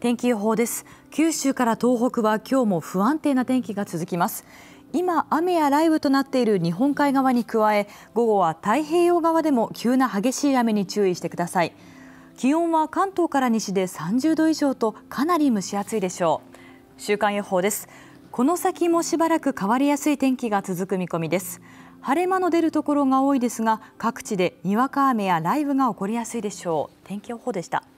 天気予報です九州から東北は今日も不安定な天気が続きます今雨や雷雨となっている日本海側に加え午後は太平洋側でも急な激しい雨に注意してください気温は関東から西で30度以上とかなり蒸し暑いでしょう週間予報ですこの先もしばらく変わりやすい天気が続く見込みです晴れ間の出るところが多いですが各地でにわか雨や雷雨が起こりやすいでしょう天気予報でした